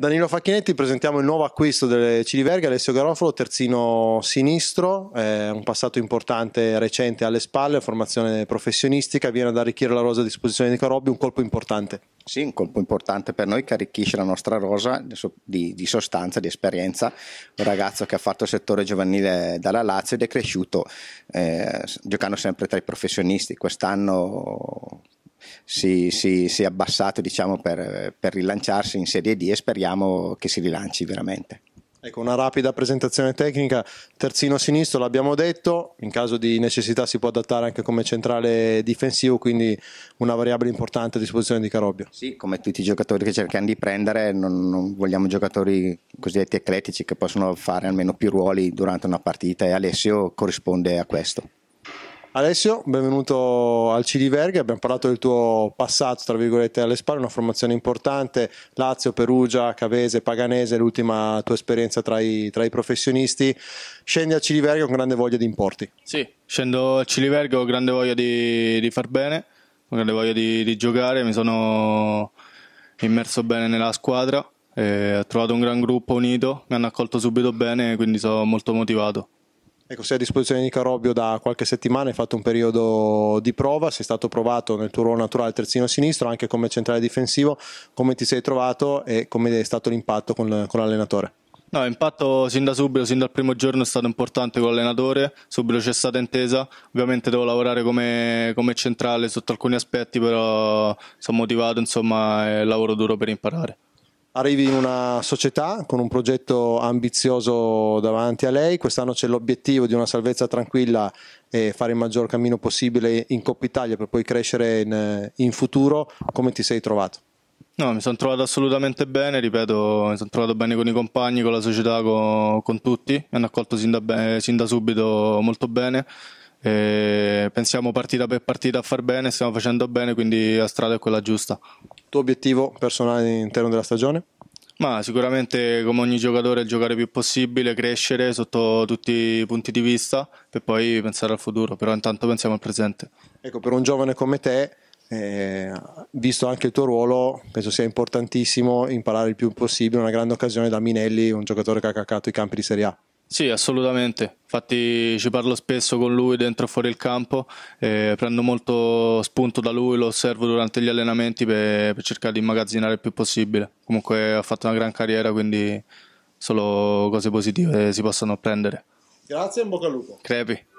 Danilo Facchinetti presentiamo il nuovo acquisto delle Ciliverghe, Alessio Garofalo, terzino sinistro, eh, un passato importante recente alle spalle, formazione professionistica, viene ad arricchire la rosa a disposizione di Carobbi, un colpo importante. Sì, un colpo importante per noi che arricchisce la nostra rosa di, di sostanza, di esperienza, un ragazzo che ha fatto il settore giovanile dalla Lazio ed è cresciuto eh, giocando sempre tra i professionisti, quest'anno si, si, si è abbassato diciamo, per, per rilanciarsi in Serie D e speriamo che si rilanci veramente. Ecco, una rapida presentazione tecnica, terzino sinistro l'abbiamo detto, in caso di necessità si può adattare anche come centrale difensivo, quindi una variabile importante a disposizione di Carobbio. Sì, come tutti i giocatori che cerchiamo di prendere, non, non vogliamo giocatori cosiddetti eclettici che possono fare almeno più ruoli durante una partita e Alessio corrisponde a questo. Alessio, benvenuto al CD Verghe, abbiamo parlato del tuo passato, tra virgolette, alle spalle, una formazione importante, Lazio, Perugia, Cavese, Paganese, l'ultima tua esperienza tra i, tra i professionisti. Scendi al CD Verghe con grande voglia di importi. Sì, scendo al CD Verghe con grande voglia di, di far bene, con grande voglia di, di, giocare, mi sono immerso bene nella squadra, eh, ho trovato un gran gruppo unito, mi hanno accolto subito bene, quindi sono molto motivato. Ecco, sei a disposizione di Carobbio da qualche settimana, hai fatto un periodo di prova, sei stato provato nel tuo ruolo naturale terzino sinistro, anche come centrale difensivo, come ti sei trovato e come è stato l'impatto con, con l'allenatore? No, impatto sin da subito, sin dal primo giorno è stato importante con l'allenatore, subito c'è stata intesa, ovviamente devo lavorare come, come centrale sotto alcuni aspetti, però sono motivato, insomma, e lavoro duro per imparare. Arrivi in una società con un progetto ambizioso davanti a lei, quest'anno c'è l'obiettivo di una salvezza tranquilla e fare il maggior cammino possibile in Coppa Italia per poi crescere in, in futuro. Come ti sei trovato? No, mi sono trovato assolutamente bene, ripeto, mi sono trovato bene con i compagni, con la società, con, con tutti, mi hanno accolto sin da, sin da subito molto bene. E pensiamo partita per partita a far bene, stiamo facendo bene, quindi la strada è quella giusta tuo obiettivo personale all'interno della stagione? Ma sicuramente come ogni giocatore giocare più possibile, crescere sotto tutti i punti di vista per poi pensare al futuro, però intanto pensiamo al presente. Ecco, per un giovane come te, eh, visto anche il tuo ruolo, penso sia importantissimo imparare il più possibile, una grande occasione da Minelli, un giocatore che ha cacato i campi di Serie A. Sì, assolutamente. Infatti ci parlo spesso con lui dentro e fuori il campo, eh, prendo molto spunto da lui, lo osservo durante gli allenamenti per, per, cercare di immagazzinare il più possibile. Comunque ha fatto una gran carriera, quindi solo cose positive si possono prendere. Grazie e in bocca al lupo. Crepi.